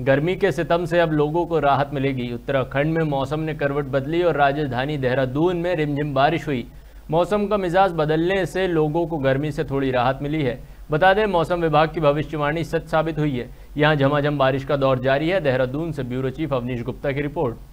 गर्मी के सितम से अब लोगों को राहत मिलेगी उत्तराखंड में मौसम ने करवट बदली और राजधानी देहरादून में रिमझिम बारिश हुई मौसम का मिजाज बदलने से लोगों को गर्मी से थोड़ी राहत मिली है बता दें मौसम विभाग की भविष्यवाणी सच साबित हुई है यहाँ झमाझम बारिश का दौर जारी है देहरादून से ब्यूरो चीफ अवनीश गुप्ता की रिपोर्ट